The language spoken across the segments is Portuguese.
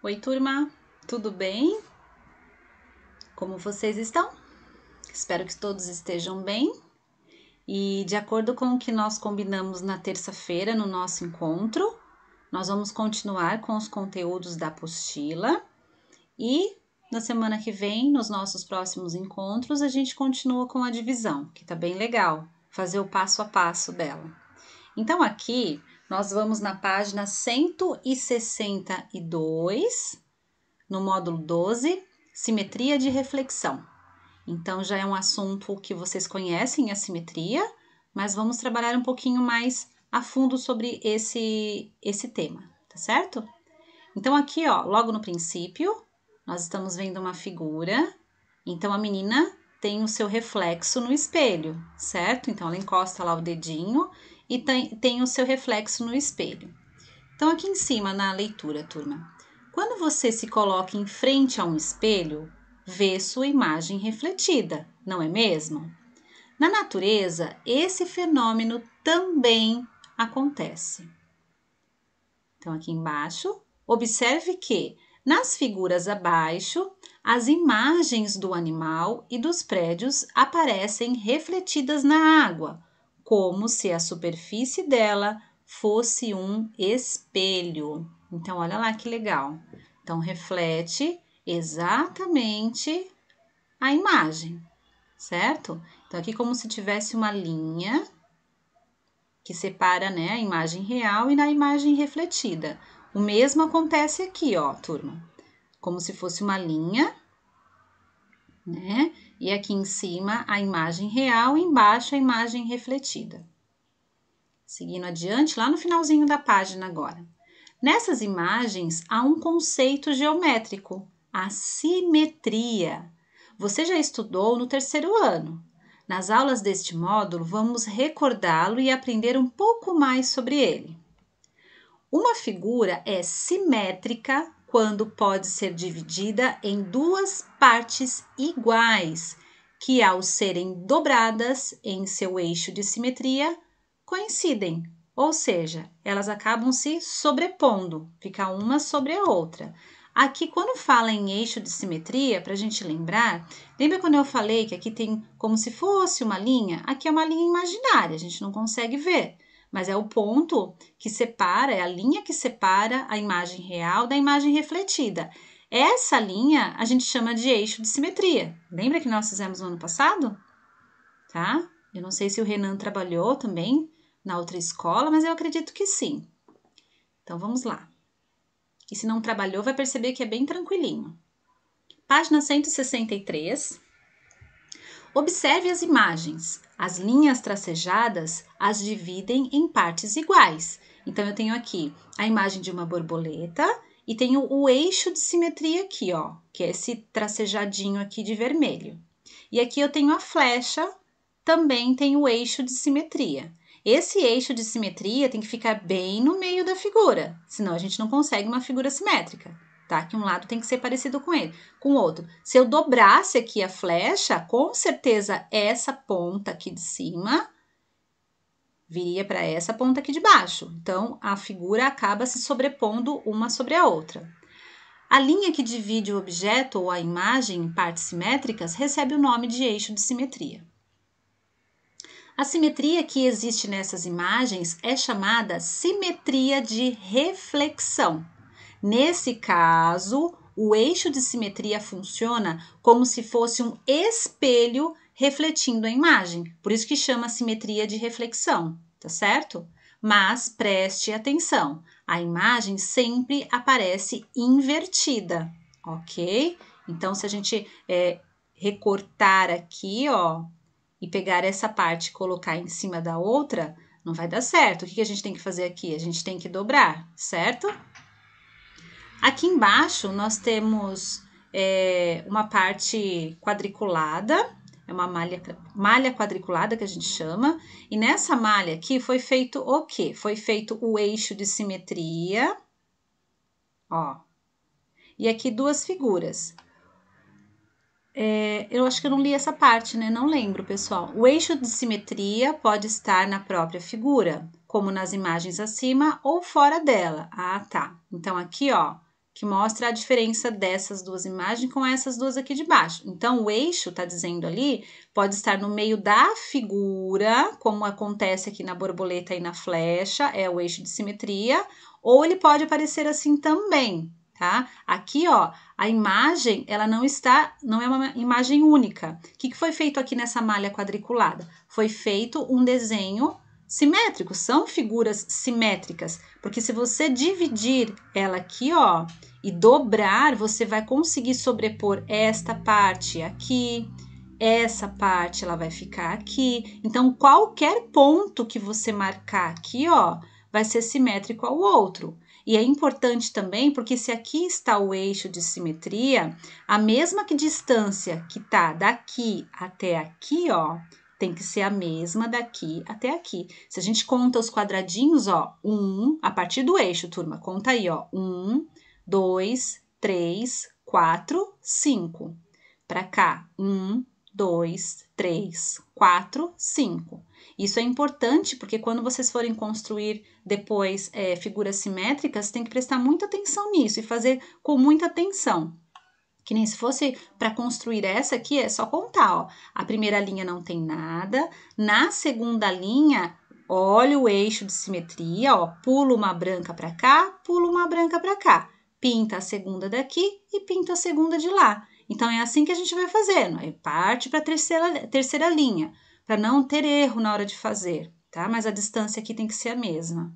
Oi, turma, tudo bem? Como vocês estão? Espero que todos estejam bem. E de acordo com o que nós combinamos na terça-feira no nosso encontro, nós vamos continuar com os conteúdos da apostila e na semana que vem, nos nossos próximos encontros, a gente continua com a divisão, que tá bem legal, fazer o passo a passo dela. Então aqui nós vamos na página 162, no módulo 12, simetria de reflexão. Então, já é um assunto que vocês conhecem, a simetria, mas vamos trabalhar um pouquinho mais a fundo sobre esse, esse tema, tá certo? Então, aqui, ó, logo no princípio, nós estamos vendo uma figura. Então, a menina tem o seu reflexo no espelho, certo? Então, ela encosta lá o dedinho e tem, tem o seu reflexo no espelho. Então, aqui em cima na leitura, turma, quando você se coloca em frente a um espelho, vê sua imagem refletida, não é mesmo? Na natureza, esse fenômeno também acontece. Então, aqui embaixo, observe que nas figuras abaixo, as imagens do animal e dos prédios aparecem refletidas na água, como se a superfície dela fosse um espelho. Então, olha lá que legal. Então, reflete exatamente a imagem, certo? Então, aqui como se tivesse uma linha que separa né, a imagem real e na imagem refletida. O mesmo acontece aqui, ó, turma. Como se fosse uma linha né? E aqui em cima a imagem real, embaixo a imagem refletida. Seguindo adiante, lá no finalzinho da página agora. Nessas imagens há um conceito geométrico, a simetria. Você já estudou no terceiro ano. Nas aulas deste módulo, vamos recordá-lo e aprender um pouco mais sobre ele. Uma figura é simétrica quando pode ser dividida em duas partes iguais, que, ao serem dobradas em seu eixo de simetria, coincidem, ou seja, elas acabam se sobrepondo, fica uma sobre a outra. Aqui, quando fala em eixo de simetria, para a gente lembrar, lembra quando eu falei que aqui tem como se fosse uma linha? Aqui é uma linha imaginária, a gente não consegue ver mas é o ponto que separa, é a linha que separa a imagem real da imagem refletida. Essa linha a gente chama de eixo de simetria. Lembra que nós fizemos no ano passado? Tá? Eu não sei se o Renan trabalhou também na outra escola, mas eu acredito que sim. Então vamos lá. E se não trabalhou, vai perceber que é bem tranquilinho. Página 163. Observe as imagens. As linhas tracejadas as dividem em partes iguais. Então, eu tenho aqui a imagem de uma borboleta e tenho o eixo de simetria aqui, ó, que é esse tracejadinho aqui de vermelho. E aqui eu tenho a flecha, também tem o eixo de simetria. Esse eixo de simetria tem que ficar bem no meio da figura, senão a gente não consegue uma figura simétrica tá? Que um lado tem que ser parecido com ele, com o outro. Se eu dobrasse aqui a flecha, com certeza essa ponta aqui de cima viria para essa ponta aqui de baixo. Então, a figura acaba se sobrepondo uma sobre a outra. A linha que divide o objeto ou a imagem em partes simétricas recebe o nome de eixo de simetria. A simetria que existe nessas imagens é chamada simetria de reflexão. Nesse caso, o eixo de simetria funciona como se fosse um espelho refletindo a imagem, por isso que chama simetria de reflexão, tá certo? Mas preste atenção, a imagem sempre aparece invertida, ok? Então, se a gente é, recortar aqui, ó, e pegar essa parte e colocar em cima da outra, não vai dar certo. O que a gente tem que fazer aqui? A gente tem que dobrar, certo? Aqui embaixo nós temos é, uma parte quadriculada, é uma malha, malha quadriculada que a gente chama, e nessa malha aqui foi feito o quê? Foi feito o eixo de simetria, ó, e aqui duas figuras. É, eu acho que eu não li essa parte, né? Não lembro, pessoal. O eixo de simetria pode estar na própria figura, como nas imagens acima, ou fora dela. Ah, tá. Então, aqui, ó, que mostra a diferença dessas duas imagens com essas duas aqui de baixo. Então, o eixo, está dizendo ali, pode estar no meio da figura, como acontece aqui na borboleta e na flecha, é o eixo de simetria, ou ele pode aparecer assim também, tá? Aqui, ó, a imagem, ela não está, não é uma imagem única. O que, que foi feito aqui nessa malha quadriculada? Foi feito um desenho simétricos, são figuras simétricas, porque se você dividir ela aqui, ó, e dobrar, você vai conseguir sobrepor esta parte aqui, essa parte ela vai ficar aqui. Então, qualquer ponto que você marcar aqui, ó, vai ser simétrico ao outro. E é importante também porque se aqui está o eixo de simetria, a mesma que distância que tá daqui até aqui, ó, tem que ser a mesma daqui até aqui. Se a gente conta os quadradinhos, ó, um, a partir do eixo, turma, conta aí, ó, um, dois, três, quatro, cinco. Para cá, um, dois, três, quatro, cinco. Isso é importante porque quando vocês forem construir depois é, figuras simétricas, tem que prestar muita atenção nisso e fazer com muita atenção. Que nem se fosse para construir essa aqui, é só contar, ó. A primeira linha não tem nada, na segunda linha, olha o eixo de simetria, ó, pulo uma branca para cá, pulo uma branca para cá. Pinta a segunda daqui e pinta a segunda de lá. Então, é assim que a gente vai fazendo. Aí parte para a terceira, terceira linha, para não ter erro na hora de fazer, tá? Mas a distância aqui tem que ser a mesma.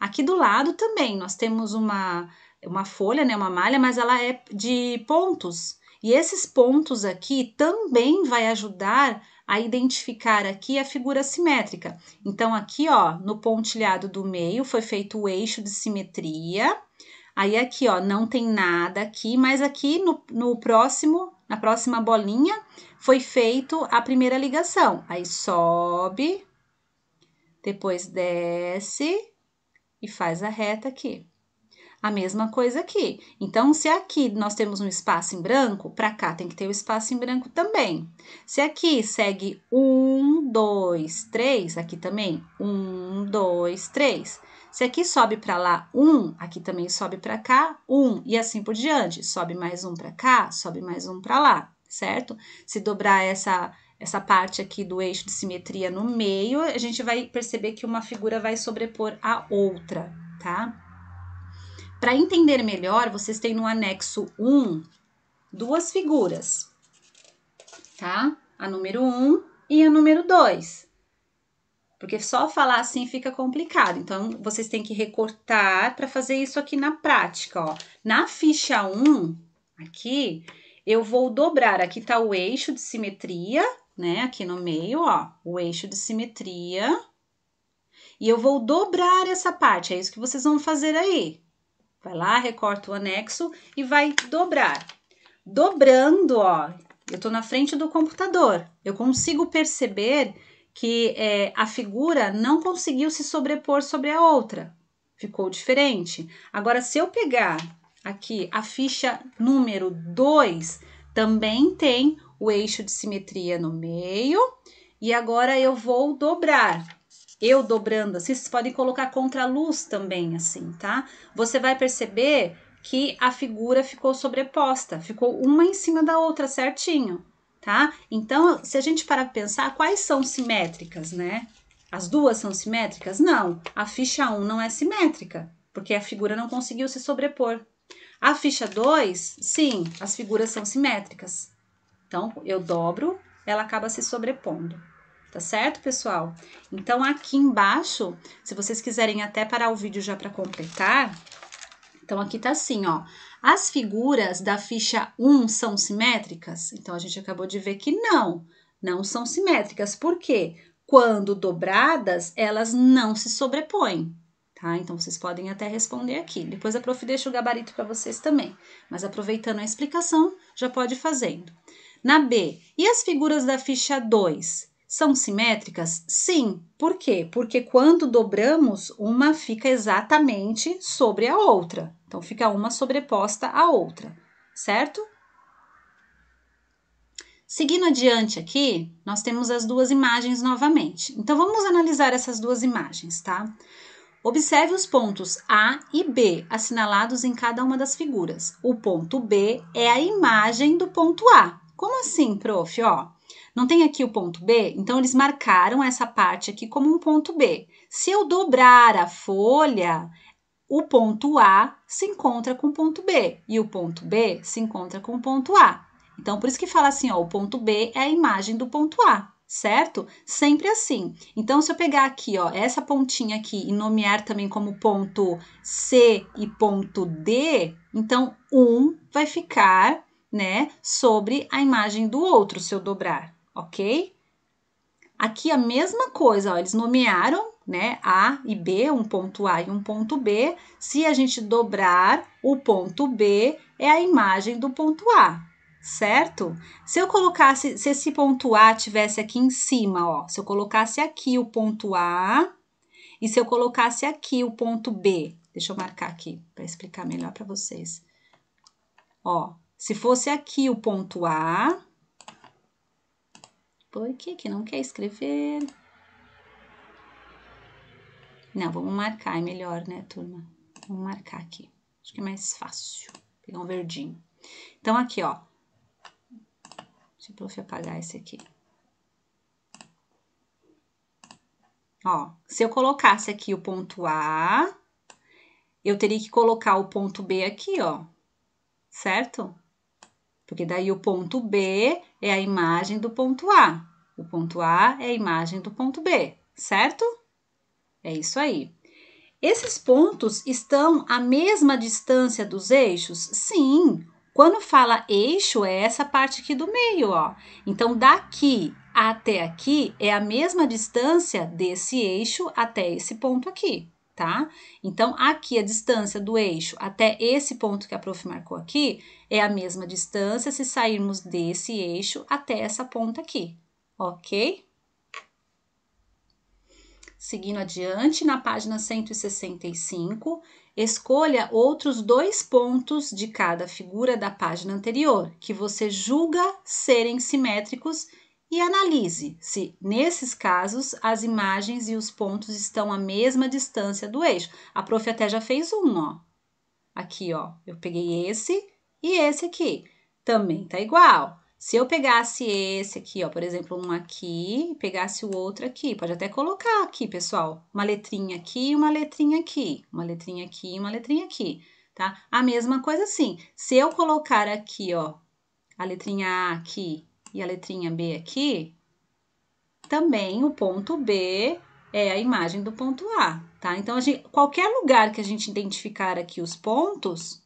Aqui do lado também, nós temos uma uma folha, né, uma malha, mas ela é de pontos. E esses pontos aqui também vai ajudar a identificar aqui a figura simétrica. Então, aqui, ó, no pontilhado do meio foi feito o eixo de simetria. Aí, aqui, ó, não tem nada aqui, mas aqui no, no próximo, na próxima bolinha, foi feito a primeira ligação. Aí, sobe, depois desce e faz a reta aqui. A mesma coisa aqui. Então, se aqui nós temos um espaço em branco, para cá tem que ter o um espaço em branco também. Se aqui segue um, dois, três, aqui também um, dois, três. Se aqui sobe para lá um, aqui também sobe para cá um e assim por diante. Sobe mais um para cá, sobe mais um para lá, certo? Se dobrar essa essa parte aqui do eixo de simetria no meio, a gente vai perceber que uma figura vai sobrepor a outra, tá? Para entender melhor, vocês têm no anexo 1 duas figuras, tá? A número 1 e a número 2. Porque só falar assim fica complicado. Então, vocês têm que recortar para fazer isso aqui na prática, ó. Na ficha 1, aqui, eu vou dobrar. Aqui tá o eixo de simetria, né? Aqui no meio, ó, o eixo de simetria. E eu vou dobrar essa parte, é isso que vocês vão fazer aí. Vai lá, recorta o anexo e vai dobrar. Dobrando, ó, eu estou na frente do computador, eu consigo perceber que é, a figura não conseguiu se sobrepor sobre a outra, ficou diferente. Agora, se eu pegar aqui a ficha número 2, também tem o eixo de simetria no meio, e agora eu vou dobrar eu dobrando assim, vocês podem colocar contra a luz também, assim, tá? Você vai perceber que a figura ficou sobreposta, ficou uma em cima da outra certinho, tá? Então, se a gente parar para pensar, quais são simétricas, né? As duas são simétricas? Não, a ficha 1 não é simétrica, porque a figura não conseguiu se sobrepor. A ficha 2, sim, as figuras são simétricas. Então, eu dobro, ela acaba se sobrepondo. Tá certo, pessoal? Então, aqui embaixo, se vocês quiserem até parar o vídeo já para completar, então aqui tá assim, ó. As figuras da ficha 1 são simétricas? Então, a gente acabou de ver que não, não são simétricas. Por quê? Quando dobradas, elas não se sobrepõem. Tá? Então, vocês podem até responder aqui. Depois a prof deixa o gabarito para vocês também. Mas aproveitando a explicação, já pode ir fazendo. Na B, e as figuras da ficha 2? São simétricas? Sim. Por quê? Porque quando dobramos, uma fica exatamente sobre a outra. Então, fica uma sobreposta à outra, certo? Seguindo adiante aqui, nós temos as duas imagens novamente. Então, vamos analisar essas duas imagens, tá? Observe os pontos A e B assinalados em cada uma das figuras. O ponto B é a imagem do ponto A. Como assim, prof? Ó, não tem aqui o ponto B? Então, eles marcaram essa parte aqui como um ponto B. Se eu dobrar a folha, o ponto A se encontra com o ponto B e o ponto B se encontra com o ponto A. Então, por isso que fala assim, ó, o ponto B é a imagem do ponto A, certo? Sempre assim. Então, se eu pegar aqui, ó, essa pontinha aqui e nomear também como ponto C e ponto D, então um vai ficar, né, sobre a imagem do outro se eu dobrar, ok? Aqui a mesma coisa, ó, eles nomearam né, A e B, um ponto A e um ponto B. Se a gente dobrar, o ponto B é a imagem do ponto A, certo? Se eu colocasse, se esse ponto A tivesse aqui em cima, ó, se eu colocasse aqui o ponto A e se eu colocasse aqui o ponto B, deixa eu marcar aqui para explicar melhor para vocês. Ó, se fosse aqui o ponto A, por que que não quer escrever? Não, vamos marcar, é melhor, né, turma? Vamos marcar aqui. Acho que é mais fácil. Pegar um verdinho. Então, aqui, ó. Deixa eu prof apagar esse aqui. Ó, se eu colocasse aqui o ponto A, eu teria que colocar o ponto B aqui, ó. Certo? Porque daí o ponto B é a imagem do ponto A. O ponto A é a imagem do ponto B, certo? É isso aí. Esses pontos estão à mesma distância dos eixos? Sim. Quando fala eixo, é essa parte aqui do meio, ó. Então, daqui até aqui é a mesma distância desse eixo até esse ponto aqui tá? Então, aqui a distância do eixo até esse ponto que a prof marcou aqui é a mesma distância se sairmos desse eixo até essa ponta aqui, ok? Seguindo adiante, na página 165, escolha outros dois pontos de cada figura da página anterior que você julga serem simétricos e analise se, nesses casos, as imagens e os pontos estão à mesma distância do eixo. A prof até já fez um, ó. Aqui, ó, eu peguei esse e esse aqui. Também tá igual. Se eu pegasse esse aqui, ó, por exemplo, um aqui, e pegasse o outro aqui, pode até colocar aqui, pessoal, uma letrinha aqui e uma letrinha aqui, uma letrinha aqui e uma letrinha aqui, tá? A mesma coisa assim, se eu colocar aqui, ó, a letrinha A aqui e a letrinha B aqui, também o ponto B é a imagem do ponto A, tá? Então, gente, qualquer lugar que a gente identificar aqui os pontos,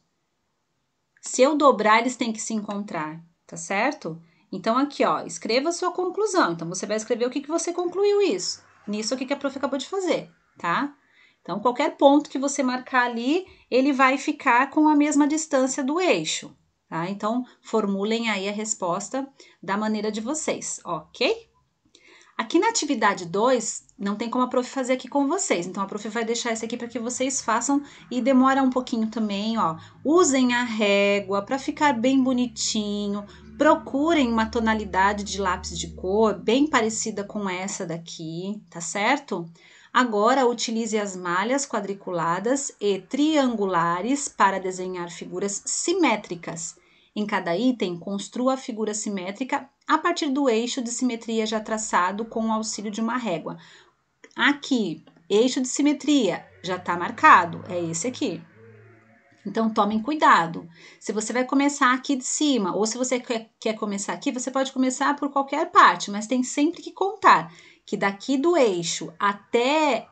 se eu dobrar, eles têm que se encontrar, tá certo? Então, aqui, ó, escreva a sua conclusão. Então, você vai escrever o que, que você concluiu isso. Nisso aqui que a prof acabou de fazer, tá? Então, qualquer ponto que você marcar ali, ele vai ficar com a mesma distância do eixo. Tá? Então, formulem aí a resposta da maneira de vocês, ok? Aqui na atividade 2, não tem como a prof fazer aqui com vocês, então a prof vai deixar essa aqui para que vocês façam e demora um pouquinho também, ó. Usem a régua para ficar bem bonitinho, procurem uma tonalidade de lápis de cor bem parecida com essa daqui, tá certo? Agora utilize as malhas quadriculadas e triangulares para desenhar figuras simétricas. Em cada item, construa a figura simétrica a partir do eixo de simetria já traçado com o auxílio de uma régua. Aqui, eixo de simetria já está marcado, é esse aqui. Então, tomem cuidado. Se você vai começar aqui de cima, ou se você quer, quer começar aqui, você pode começar por qualquer parte, mas tem sempre que contar que daqui do eixo até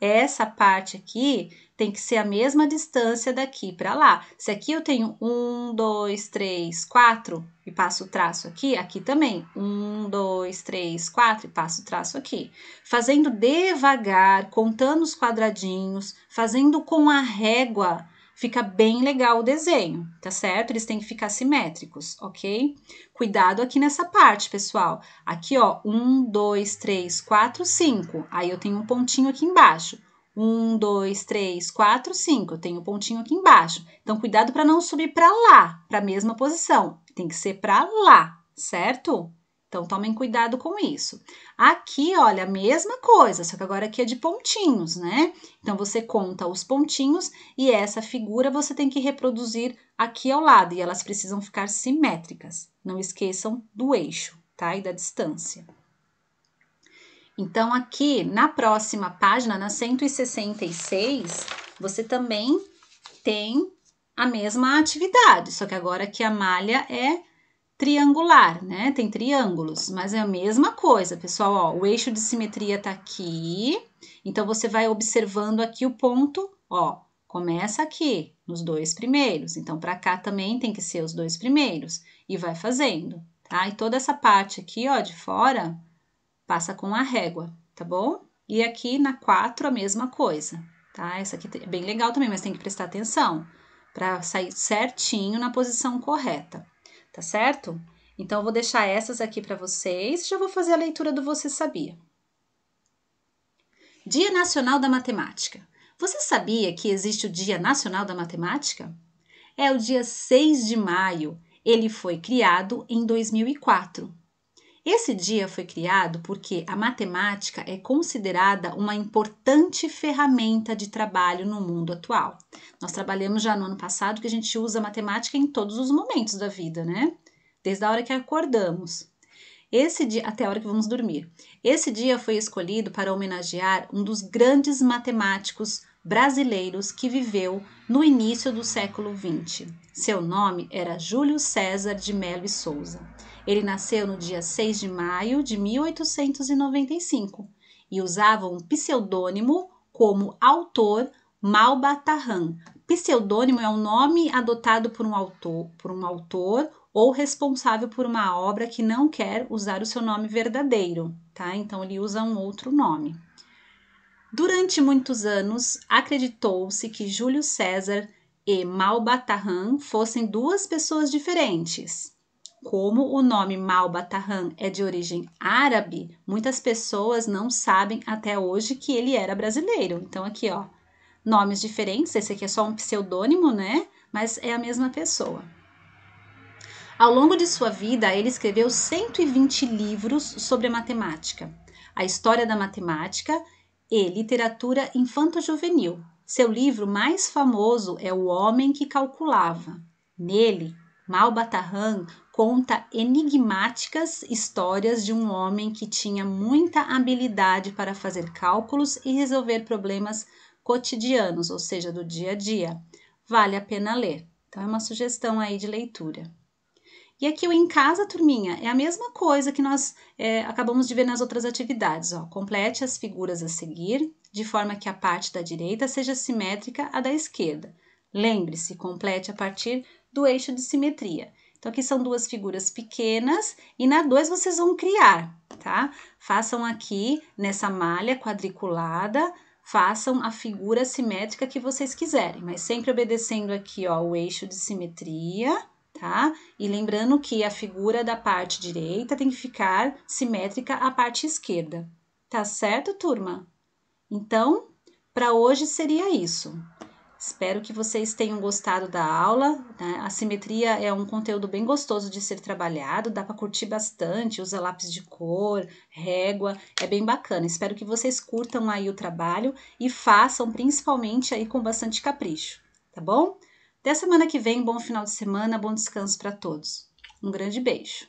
essa parte aqui tem que ser a mesma distância daqui para lá. Se aqui eu tenho um, dois, três, quatro e passo o traço aqui, aqui também. um, dois, três, quatro e passo o traço aqui. Fazendo devagar, contando os quadradinhos, fazendo com a régua fica bem legal o desenho, tá certo? Eles têm que ficar simétricos, ok? Cuidado aqui nessa parte, pessoal. Aqui, ó, um, dois, três, quatro, cinco. Aí eu tenho um pontinho aqui embaixo. Um, dois, três, quatro, cinco. Eu tenho um pontinho aqui embaixo. Então, cuidado para não subir para lá, para a mesma posição. Tem que ser para lá, certo? Então, tomem cuidado com isso. Aqui, olha, a mesma coisa, só que agora aqui é de pontinhos, né? Então, você conta os pontinhos e essa figura você tem que reproduzir aqui ao lado. E elas precisam ficar simétricas. Não esqueçam do eixo, tá? E da distância. Então, aqui na próxima página, na 166, você também tem a mesma atividade, só que agora aqui a malha é triangular, né? Tem triângulos, mas é a mesma coisa, pessoal. Ó, o eixo de simetria está aqui, então você vai observando aqui o ponto, ó, começa aqui, nos dois primeiros. Então, para cá também tem que ser os dois primeiros, e vai fazendo, tá? E toda essa parte aqui, ó, de fora, passa com a régua, tá bom? E aqui na 4 a mesma coisa, tá? Essa aqui é bem legal também, mas tem que prestar atenção para sair certinho na posição correta tá certo? Então, eu vou deixar essas aqui para vocês. Já vou fazer a leitura do Você Sabia. Dia Nacional da Matemática. Você sabia que existe o Dia Nacional da Matemática? É o dia 6 de maio. Ele foi criado em 2004. Esse dia foi criado porque a matemática é considerada uma importante ferramenta de trabalho no mundo atual. Nós trabalhamos já no ano passado que a gente usa matemática em todos os momentos da vida, né? Desde a hora que acordamos, esse dia, até a hora que vamos dormir. Esse dia foi escolhido para homenagear um dos grandes matemáticos brasileiros que viveu no início do século XX. Seu nome era Júlio César de Melo e Souza. Ele nasceu no dia 6 de maio de 1895 e usava um pseudônimo como autor Malbatarran. Pseudônimo é um nome adotado por um autor, por um autor ou responsável por uma obra que não quer usar o seu nome verdadeiro, tá? Então ele usa um outro nome. Durante muitos anos, acreditou-se que Júlio César e Malbatarran fossem duas pessoas diferentes. Como o nome Batahan é de origem árabe, muitas pessoas não sabem até hoje que ele era brasileiro. Então, aqui, ó, nomes diferentes. Esse aqui é só um pseudônimo, né? Mas é a mesma pessoa. Ao longo de sua vida, ele escreveu 120 livros sobre a matemática, a história da matemática e literatura infanto-juvenil. Seu livro mais famoso é O Homem que Calculava. Nele, Malbatarran conta enigmáticas histórias de um homem que tinha muita habilidade para fazer cálculos e resolver problemas cotidianos, ou seja, do dia a dia. Vale a pena ler. Então, é uma sugestão aí de leitura. E aqui o em casa, turminha, é a mesma coisa que nós é, acabamos de ver nas outras atividades. Ó. Complete as figuras a seguir, de forma que a parte da direita seja simétrica à da esquerda. Lembre-se, complete a partir do eixo de simetria. Então, aqui são duas figuras pequenas e na 2 vocês vão criar, tá? Façam aqui nessa malha quadriculada, façam a figura simétrica que vocês quiserem, mas sempre obedecendo aqui, ó, o eixo de simetria, tá? E lembrando que a figura da parte direita tem que ficar simétrica à parte esquerda, tá certo, turma? Então, para hoje seria isso. Espero que vocês tenham gostado da aula. Né? A simetria é um conteúdo bem gostoso de ser trabalhado, dá para curtir bastante, usa lápis de cor, régua, é bem bacana. Espero que vocês curtam aí o trabalho e façam principalmente aí com bastante capricho, tá bom? Até semana que vem, bom final de semana, bom descanso para todos. Um grande beijo.